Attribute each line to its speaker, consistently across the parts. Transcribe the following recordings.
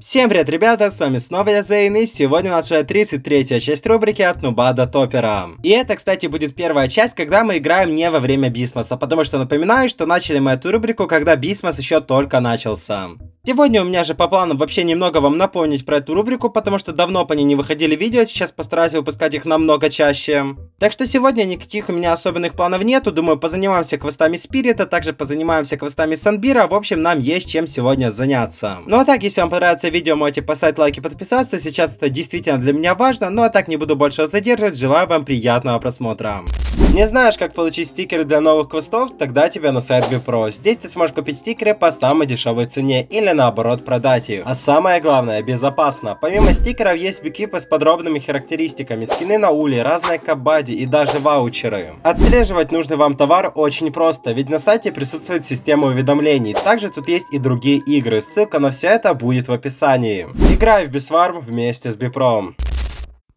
Speaker 1: Всем привет, ребята, с вами снова я, Зейн, и сегодня у нас уже 33-я часть рубрики «От нуба до топера». И это, кстати, будет первая часть, когда мы играем не во время Бисмоса, потому что напоминаю, что начали мы эту рубрику, когда Бисмос еще только начался. Сегодня у меня же по плану вообще немного вам напомнить про эту рубрику, потому что давно по ней не выходили видео, сейчас постараюсь выпускать их намного чаще. Так что сегодня никаких у меня особенных планов нету, думаю позанимаемся квестами Спирита, также позанимаемся квестами Санбира, в общем нам есть чем сегодня заняться. Ну а так, если вам понравится видео, можете поставить лайк и подписаться, сейчас это действительно для меня важно, ну а так не буду больше задерживать, желаю вам приятного просмотра. Не знаешь, как получить стикеры для новых квестов? Тогда тебе на сайт BPro. Здесь ты сможешь купить стикеры по самой дешевой цене или наоборот продать их. А самое главное, безопасно. Помимо стикеров есть бикипы с подробными характеристиками, скины на ули, разные кабади и даже ваучеры. Отслеживать нужный вам товар очень просто, ведь на сайте присутствует система уведомлений. Также тут есть и другие игры, ссылка на все это будет в описании. Играй в Бисфарм вместе с Бипром.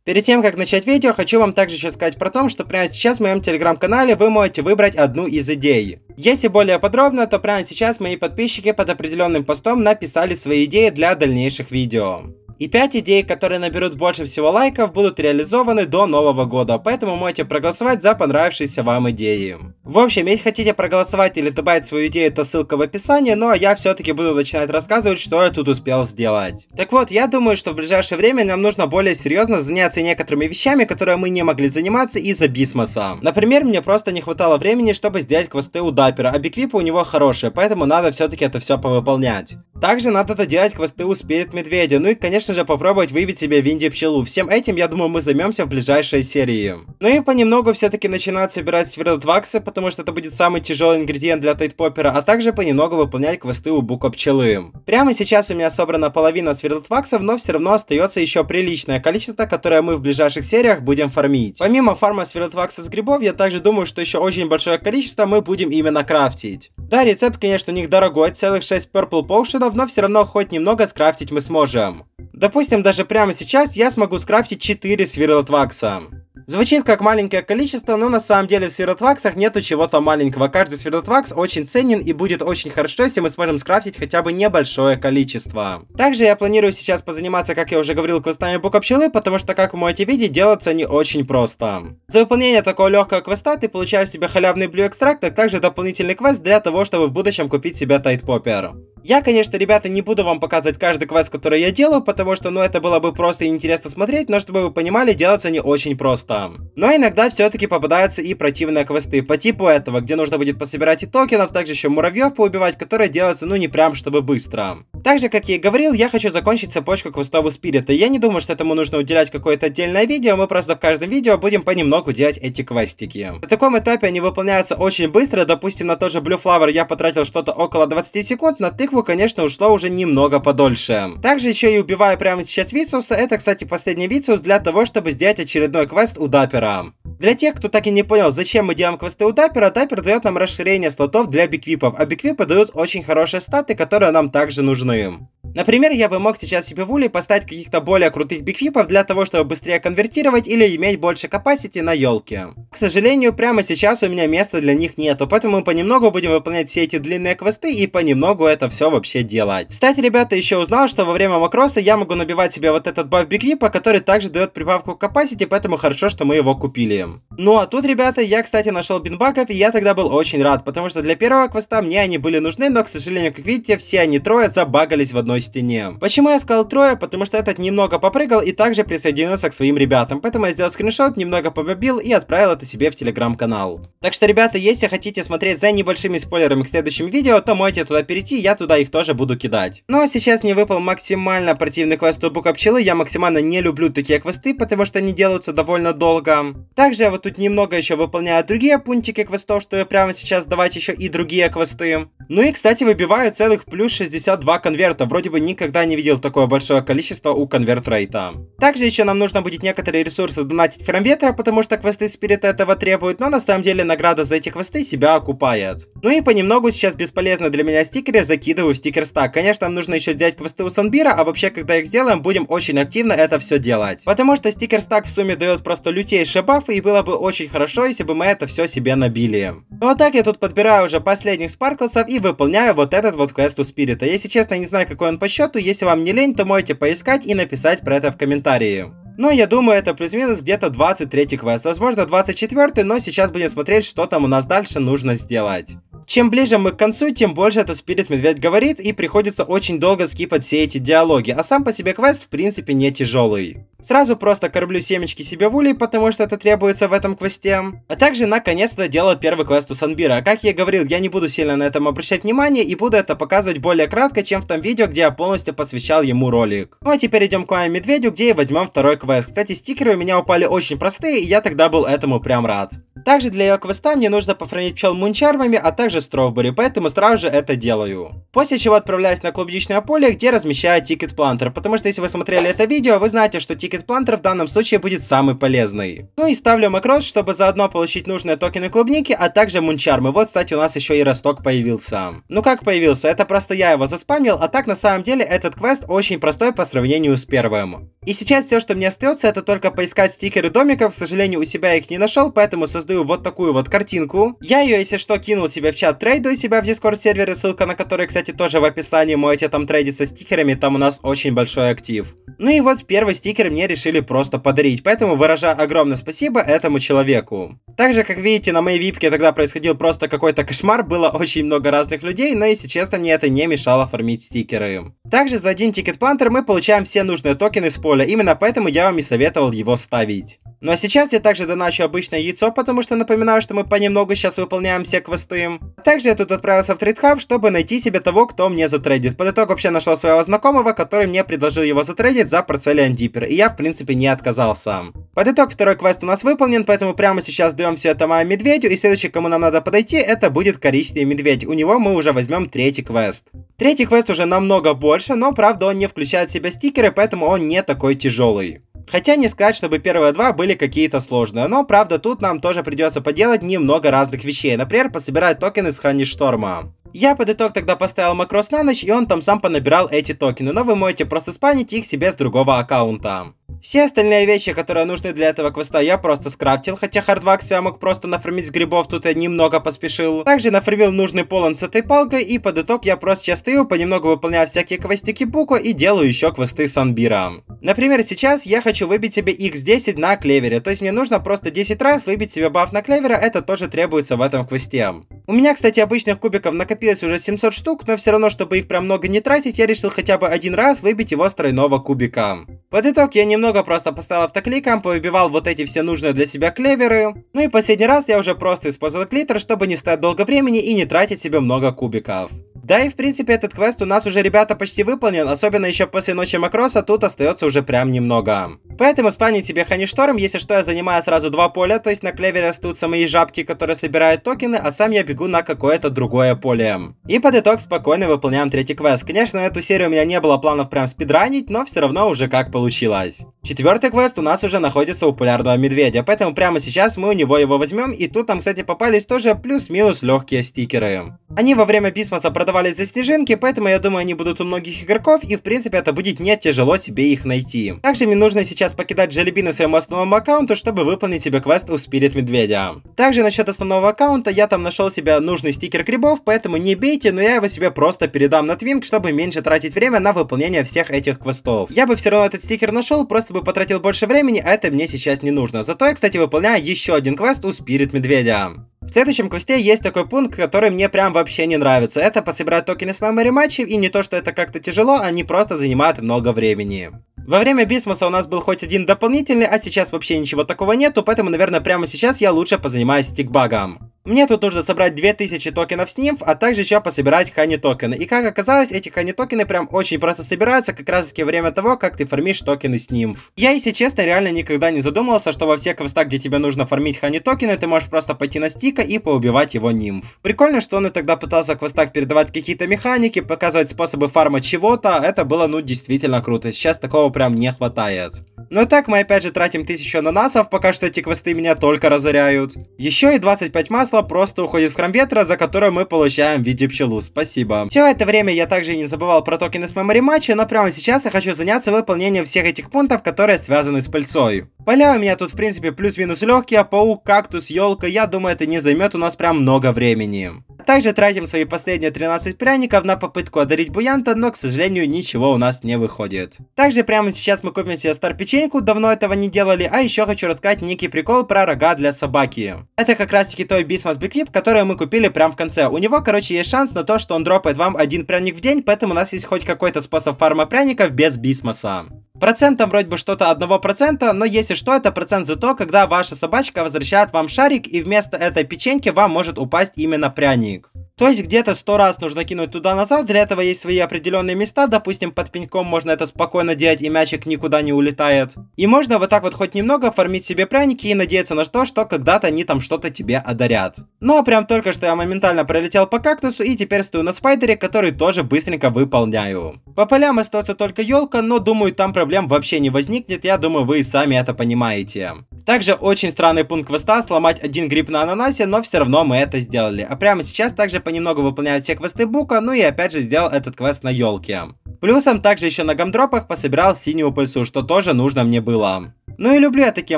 Speaker 1: Перед тем, как начать видео, хочу вам также еще сказать про то, что прямо сейчас в моем телеграм-канале вы можете выбрать одну из идей. Если более подробно, то прямо сейчас мои подписчики под определенным постом написали свои идеи для дальнейших видео. И 5 идей, которые наберут больше всего лайков, будут реализованы до Нового года, поэтому можете проголосовать за понравившиеся вам идеи. В общем, если хотите проголосовать или добавить свою идею, то ссылка в описании, но ну, а я все-таки буду начинать рассказывать, что я тут успел сделать. Так вот, я думаю, что в ближайшее время нам нужно более серьезно заняться некоторыми вещами, которые мы не могли заниматься из-за бисмоса. Например, мне просто не хватало времени, чтобы сделать квесты у дапера, а биквипы у него хорошие, поэтому надо все-таки это все повыполнять. Также надо доделать квесты у спирит медведя, ну и конечно конечно же, попробовать выбить себе Винди-пчелу. Всем этим, я думаю, мы займемся в ближайшей серии. Ну и понемногу все-таки начинают собирать свердлотваксы, потому что это будет самый тяжелый ингредиент для тит-поппера, а также понемногу выполнять квесты у бука пчелы. Прямо сейчас у меня собрана половина свердлотваксов, но все равно остается еще приличное количество, которое мы в ближайших сериях будем фармить. Помимо фарма свердлотвакса с грибов, я также думаю, что еще очень большое количество мы будем именно крафтить. Да, рецепт, конечно, у них дорогой, целых 6 purple поушенов, но все равно хоть немного скрафтить мы сможем. Допустим, даже прямо сейчас я смогу скрафтить 4 сверлотвакса. Звучит как маленькое количество, но на самом деле в сверлотваксах нету чего-то маленького. Каждый сверлотвакс очень ценен и будет очень хорошо, если мы сможем скрафтить хотя бы небольшое количество. Также я планирую сейчас позаниматься, как я уже говорил, квестами Бука Пчелы, потому что, как вы можете видеть, делаться они очень просто. За выполнение такого легкого квеста ты получаешь себе халявный блю экстракт, а также дополнительный квест для того, чтобы в будущем купить себе Тайт Поппер. Я, конечно, ребята, не буду вам показывать каждый квест, который я делаю, потому что, ну, это было бы просто интересно смотреть, но чтобы вы понимали, делаться не очень просто. Но иногда все-таки попадаются и противные квесты по типу этого, где нужно будет пособирать и токенов, также еще муравьев поубивать, которые делаются, ну, не прям чтобы быстро. Так же, как я и говорил, я хочу закончить цепочку квестов у спирита. Я не думаю, что этому нужно уделять какое-то отдельное видео, мы просто в каждом видео будем понемногу делать эти квестики. На таком этапе они выполняются очень быстро, допустим, на тот же Blue Flower я потратил что-то около 20 секунд, на тыкву, конечно, ушло уже немного подольше. Также еще и убивая прямо сейчас Вицуса, это, кстати, последний Вицус для того, чтобы сделать очередной квест у Дапера. Для тех, кто так и не понял, зачем мы делаем квесты у Таппера, Таппер дает нам расширение слотов для биквипов, а биквипы дают очень хорошие статы, которые нам также нужны. Например, я бы мог сейчас себе в улей поставить каких-то более крутых бигфипов для того, чтобы быстрее конвертировать или иметь больше capacity на елке. К сожалению, прямо сейчас у меня места для них нету, поэтому мы понемногу будем выполнять все эти длинные квесты и понемногу это все вообще делать. Кстати, ребята, еще узнал, что во время макроса я могу набивать себе вот этот баф бигвипа, который также дает прибавку к capacity, поэтому хорошо, что мы его купили. Ну а тут, ребята, я, кстати, нашел бинбаков, и я тогда был очень рад, потому что для первого квеста мне они были нужны, но, к сожалению, как видите, все они трое забагались в одной одной стене. Почему я сказал трое? Потому что этот немного попрыгал и также присоединился к своим ребятам. Поэтому я сделал скриншот, немного побобил и отправил это себе в телеграм-канал. Так что, ребята, если хотите смотреть за небольшими спойлерами к следующим видео, то можете туда перейти, я туда их тоже буду кидать. Но ну, а сейчас мне выпал максимально противный квест у Бука Пчелы. Я максимально не люблю такие квесты, потому что они делаются довольно долго. Также я вот тут немного еще выполняю другие пунктики квестов, что я прямо сейчас давать еще и другие квесты. Ну и, кстати, выбиваю целых плюс 62 конверта. Вроде бы никогда не видел такое большое количество у конвертрейта. Также еще нам нужно будет некоторые ресурсы донатить ферм потому что квесты спирита этого требуют, но на самом деле награда за эти квесты себя окупает. Ну и понемногу сейчас бесполезно для меня стикеры закидываю в стикер стак. Конечно, нам нужно еще сделать квесты у Санбира, а вообще, когда их сделаем, будем очень активно это все делать. Потому что стикер стак в сумме дает просто лютейший баф, и было бы очень хорошо, если бы мы это все себе набили. Ну а так я тут подбираю уже последних спарклсов и выполняю вот этот вот квест у спирита. Если честно, я не знаю, какой он по счету, если вам не лень, то можете поискать и написать про это в комментарии. Но ну, я думаю, это плюс-минус где-то 23 квест, возможно 24, но сейчас будем смотреть, что там у нас дальше нужно сделать. Чем ближе мы к концу, тем больше этот спирит медведь говорит, и приходится очень долго скипать все эти диалоги, а сам по себе квест в принципе не тяжелый. Сразу просто корблю семечки себе в улей, потому что это требуется в этом квесте. А также наконец-то делал первый квест у Санбира. Как я говорил, я не буду сильно на этом обращать внимание и буду это показывать более кратко, чем в том видео, где я полностью посвящал ему ролик. Ну а теперь идем к моему медведю, где и возьмем второй квест. Кстати, стикеры у меня упали очень простые, и я тогда был этому прям рад. Также для ее квеста мне нужно пофронить пчел мунчармами, а также стровбери, поэтому сразу же это делаю. После чего отправляюсь на клубничное поле, где размещаю тикет плантер, потому что если вы смотрели это видео, вы знаете, что тикет плантер в данном случае будет самый полезный. Ну и ставлю макрос, чтобы заодно получить нужные токены клубники, а также мунчармы. Вот, кстати, у нас еще и росток появился. Ну как появился, это просто я его заспамил, а так на самом деле этот квест очень простой по сравнению с первым. И сейчас все, что мне остается, это только поискать стикеры домиков, к сожалению, у себя их не нашел, поэтому создаю интересную вот такую вот картинку. Я ее, если что, кинул себе в чат трейду и себя в Discord сервере, ссылка на который, кстати, тоже в описании. Можете там трейдить со стикерами, там у нас очень большой актив. Ну и вот первый стикер мне решили просто подарить, поэтому выражаю огромное спасибо этому человеку. Также, как видите, на моей випке тогда происходил просто какой-то кошмар, было очень много разных людей, но, если честно, мне это не мешало фармить стикеры. Также за один тикет-плантер мы получаем все нужные токены с поля, именно поэтому я вам и советовал его ставить. Ну а сейчас я также доначу обычное яйцо, потому что напоминаю, что мы понемногу сейчас выполняем все квесты. Также я тут отправился в трейдхаб, чтобы найти себе того, кто мне затрейдит. Под итог вообще нашел своего знакомого, который мне предложил его затрейдить за порцелян диппер, и я в принципе не отказался. Под итог второй квест у нас выполнен, поэтому прямо сейчас даем все это моему медведю, и следующий, кому нам надо подойти, это будет коричневый медведь. У него мы уже возьмем третий квест. Третий квест уже намного больше, но правда он не включает в себя стикеры, поэтому он не такой тяжелый. Хотя не сказать, чтобы первые два были какие-то сложные, но правда тут нам тоже придется поделать немного разных вещей, например, пособирать токены с Хани Шторма. Я под итог тогда поставил макрос на ночь, и он там сам понабирал эти токены, но вы можете просто спанить их себе с другого аккаунта. Все остальные вещи, которые нужны для этого квеста, я просто скрафтил, хотя хардвакс я мог просто нафармить с грибов, тут я немного поспешил. Также нафармил нужный полон с этой палкой, и под итог я просто сейчас стою, понемногу выполняю всякие квестики Буко и делаю еще квесты с Санбира. Например, сейчас я хочу выбить себе x10 на клевере, то есть мне нужно просто 10 раз выбить себе баф на клевера, это тоже требуется в этом квесте. У меня, кстати, обычных кубиков накопилось уже 700 штук, но все равно, чтобы их прям много не тратить, я решил хотя бы один раз выбить его с тройного кубика. Под итог я немного много просто поставил автокликом, повыбивал вот эти все нужные для себя клеверы. Ну и последний раз я уже просто использовал клитер, чтобы не стоять долго времени и не тратить себе много кубиков. Да и в принципе этот квест у нас уже, ребята, почти выполнен, особенно еще после ночи Макроса, тут остается уже прям немного. Поэтому спани себе Ханишторм, если что, я занимаю сразу два поля, то есть на клевере растутся мои жабки, которые собирают токены, а сам я бегу на какое-то другое поле. И под итог спокойно выполняем третий квест. Конечно, эту серию у меня не было планов прям спидранить, но все равно уже как получилось. Четвертый квест у нас уже находится у полярного медведя, поэтому прямо сейчас мы у него его возьмем, и тут там, кстати, попались тоже плюс-минус легкие стикеры. Они во время писмоса продавались за снежинки, поэтому я думаю, они будут у многих игроков, и в принципе это будет не тяжело себе их найти. Также мне нужно сейчас покидать Джелеби на своем основном аккаунту, чтобы выполнить себе квест у Спирит Медведя. Также насчет основного аккаунта, я там нашел себе нужный стикер грибов, поэтому не бейте, но я его себе просто передам на Твинг, чтобы меньше тратить время на выполнение всех этих квестов. Я бы все равно этот стикер нашел, просто чтобы потратил больше времени, а это мне сейчас не нужно. Зато я, кстати, выполняю еще один квест у Спирит Медведя. В следующем квесте есть такой пункт, который мне прям вообще не нравится. Это пособирать токены с мемори матчей, и не то, что это как-то тяжело, они просто занимают много времени. Во время Бисмуса у нас был хоть один дополнительный, а сейчас вообще ничего такого нету, поэтому, наверное, прямо сейчас я лучше позанимаюсь стикбагом. Мне тут нужно собрать 2000 токенов с нимф, а также еще пособирать хани токены. И как оказалось, эти хани токены прям очень просто собираются, как раз таки время того, как ты фармишь токены с нимф. Я, если честно, реально никогда не задумывался, что во всех квестах, где тебе нужно фармить хани токены, ты можешь просто пойти на стика и поубивать его нимф. Прикольно, что он и тогда пытался в квестах передавать какие-то механики, показывать способы фарма чего-то, а это было ну действительно круто, сейчас такого прям не хватает. Ну и так мы опять же тратим 1000 ананасов, пока что эти квесты меня только разоряют. Еще и 25 масс масло просто уходит в храм ветра, за которое мы получаем в виде пчелу. Спасибо. Все это время я также не забывал про токены с memory матча, но прямо сейчас я хочу заняться выполнением всех этих пунктов, которые связаны с пыльцой. Поля у меня тут в принципе плюс-минус легкие, а паук, кактус, елка, я думаю это не займет у нас прям много времени. Также тратим свои последние 13 пряников на попытку одарить Буянта, но, к сожалению, ничего у нас не выходит. Также прямо сейчас мы купим себе стар-печеньку, давно этого не делали, а еще хочу рассказать некий прикол про рога для собаки. Это как раз таки той Bismas Биклип, который мы купили прямо в конце. У него, короче, есть шанс на то, что он дропает вам один пряник в день, поэтому у нас есть хоть какой-то способ фарма пряников без бисмоса. Процентом вроде бы что-то одного процента, но если что, это процент за то, когда ваша собачка возвращает вам шарик, и вместо этой печеньки вам может упасть именно пряник. То есть где-то сто раз нужно кинуть туда-назад, для этого есть свои определенные места, допустим, под пеньком можно это спокойно делать и мячик никуда не улетает. И можно вот так вот хоть немного фармить себе пряники и надеяться на то, что когда-то они там что-то тебе одарят. Ну а прям только что я моментально пролетел по кактусу и теперь стою на спайдере, который тоже быстренько выполняю. По полям остается только елка, но думаю там проблем вообще не возникнет, я думаю вы и сами это понимаете. Также очень странный пункт квеста сломать один гриб на ананасе, но все равно мы это сделали. А прямо сейчас также по понемногу выполняю все квесты Бука, ну и опять же сделал этот квест на елке. Плюсом также еще на гамдропах пособирал синюю пыльцу, что тоже нужно мне было. Ну и люблю я такие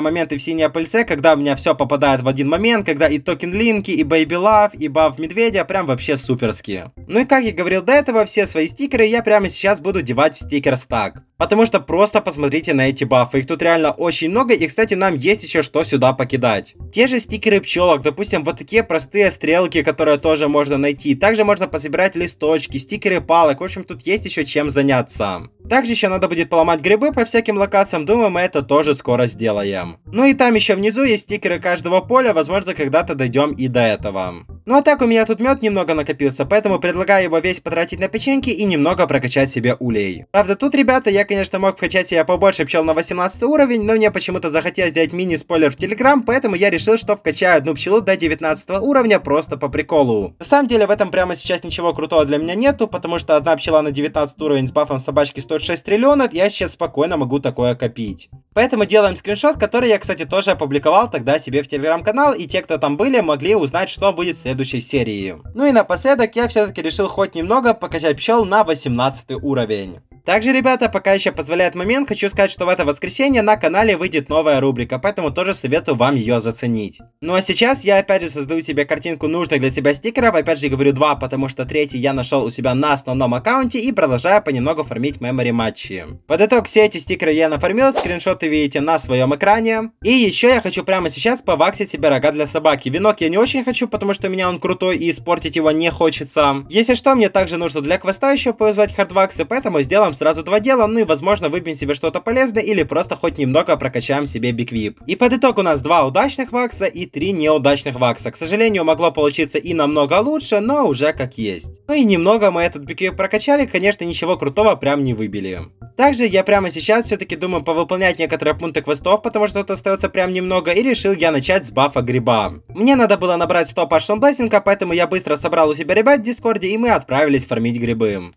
Speaker 1: моменты в синей пыльце, когда у меня все попадает в один момент, когда и токен Линки, и Baby Love, и баф Медведя прям вообще суперские. Ну и как я говорил до этого, все свои стикеры я прямо сейчас буду девать в стикер стак. Потому что просто посмотрите на эти бафы. Их тут реально очень много. И, кстати, нам есть еще что сюда покидать. Те же стикеры пчелок. Допустим, вот такие простые стрелки, которые тоже можно найти. Также можно пособирать листочки, стикеры палок. В общем, тут есть еще чем заняться. Также еще надо будет поломать грибы по всяким локациям. Думаю, мы это тоже скоро сделаем. Ну и там еще внизу есть стикеры каждого поля. Возможно, когда-то дойдем и до этого. Ну а так у меня тут мед немного накопился, поэтому предлагаю его весь потратить на печеньки и немного прокачать себе улей. Правда тут, ребята, я конечно мог вкачать себе побольше пчел на 18 уровень, но мне почему-то захотелось сделать мини-спойлер в Телеграм, поэтому я решил, что вкачаю одну пчелу до 19 уровня просто по приколу. На самом деле в этом прямо сейчас ничего крутого для меня нету, потому что одна пчела на 19 уровень с бафом собачки стоит 6 триллионов, я сейчас спокойно могу такое копить. Поэтому делаем скриншот, который я, кстати, тоже опубликовал тогда себе в Телеграм-канал, и те, кто там были, могли узнать, что будет в следующей серии. Ну и напоследок я все-таки решил хоть немного покачать пчел на 18 уровень. Также, ребята, пока еще позволяет момент, хочу сказать, что в это воскресенье на канале выйдет новая рубрика, поэтому тоже советую вам ее заценить. Ну а сейчас я опять же создаю себе картинку нужных для себя стикеров, опять же говорю два, потому что третий я нашел у себя на основном аккаунте и продолжаю понемногу формить мемори матчи. Под итог все эти стикеры я нафармил, скриншоты видите на своем экране. И еще я хочу прямо сейчас поваксить себе рога для собаки. Венок я не очень хочу, потому что у меня он крутой и испортить его не хочется. Если что, мне также нужно для квеста еще повязать хардваксы, поэтому сделаем вам сразу два дела, ну и возможно выбьем себе что-то полезное или просто хоть немного прокачаем себе биквип. И под итог у нас два удачных вакса и три неудачных вакса. К сожалению, могло получиться и намного лучше, но уже как есть. Ну и немного мы этот биквип прокачали, конечно ничего крутого прям не выбили. Также я прямо сейчас все-таки думаю повыполнять некоторые пункты квестов, потому что тут остается прям немного, и решил я начать с бафа гриба. Мне надо было набрать 100 паш блессинга, поэтому я быстро собрал у себя ребят в дискорде, и мы отправились фармить грибы.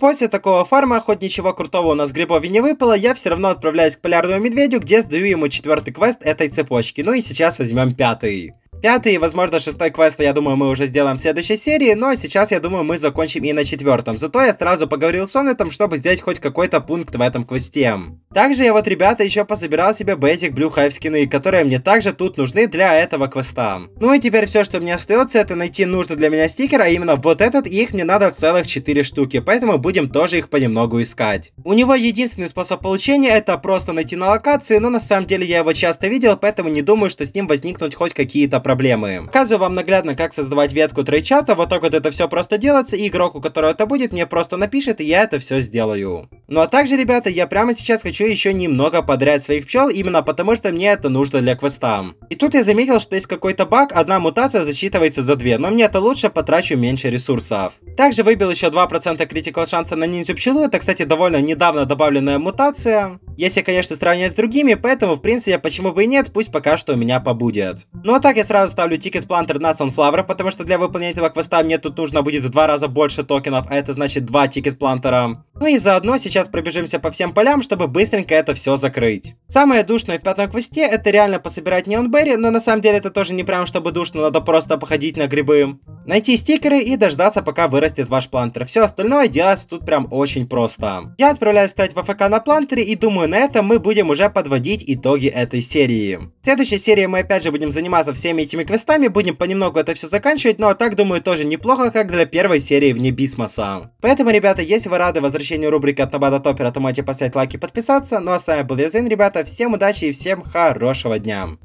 Speaker 1: После такого фарма, хоть ничего крутого у нас грибов и не выпало, я все равно отправляюсь к полярному медведю, где сдаю ему четвертый квест этой цепочки. Ну и сейчас возьмем пятый. Пятый и, возможно, шестой квест, я думаю, мы уже сделаем в следующей серии, но сейчас, я думаю, мы закончим и на четвертом. Зато я сразу поговорил с Сонетом, чтобы сделать хоть какой-то пункт в этом квесте. Также я вот, ребята, еще позабирал себе Basic Blue Hive скины, которые мне также тут нужны для этого квеста. Ну и теперь все, что мне остается, это найти нужный для меня стикер, а именно вот этот, и их мне надо целых 4 штуки, поэтому будем тоже их понемногу искать. У него единственный способ получения, это просто найти на локации, но на самом деле я его часто видел, поэтому не думаю, что с ним возникнут хоть какие-то проблемы проблемы. Показываю вам наглядно, как создавать ветку трейчата, вот так вот это все просто делается, и игрок, у которого это будет, мне просто напишет, и я это все сделаю. Ну а также, ребята, я прямо сейчас хочу еще немного подряд своих пчел, именно потому что мне это нужно для квеста. И тут я заметил, что есть какой-то баг, одна мутация засчитывается за две, но мне это лучше, потрачу меньше ресурсов. Также выбил еще 2% критикал шанса на ниндзю пчелу. Это, кстати, довольно недавно добавленная мутация. Если, конечно, сравнивать с другими, поэтому, в принципе, почему бы и нет, пусть пока что у меня побудет. Ну а так я сразу ставлю тикет плантер на Sunflower, потому что для выполнения этого квеста мне тут нужно будет в два раза больше токенов, а это значит два тикет плантера. Ну и заодно сейчас пробежимся по всем полям, чтобы быстренько это все закрыть. Самое душное в пятом квесте это реально пособирать неонберри, но на самом деле это тоже не прям чтобы душно, надо просто походить на грибы. Найти стикеры и дождаться пока вы вырастет ваш плантер. Все остальное делается тут прям очень просто. Я отправляюсь ставить ВФК на плантере и думаю, на этом мы будем уже подводить итоги этой серии. В следующей серии мы опять же будем заниматься всеми этими квестами, будем понемногу это все заканчивать, но так, думаю, тоже неплохо, как для первой серии Вне Бисмоса. Поэтому, ребята, если вы рады возвращению рубрики от Набада Топера, то можете поставить лайк и подписаться. Ну а с вами был Язын, ребята, всем удачи и всем хорошего дня.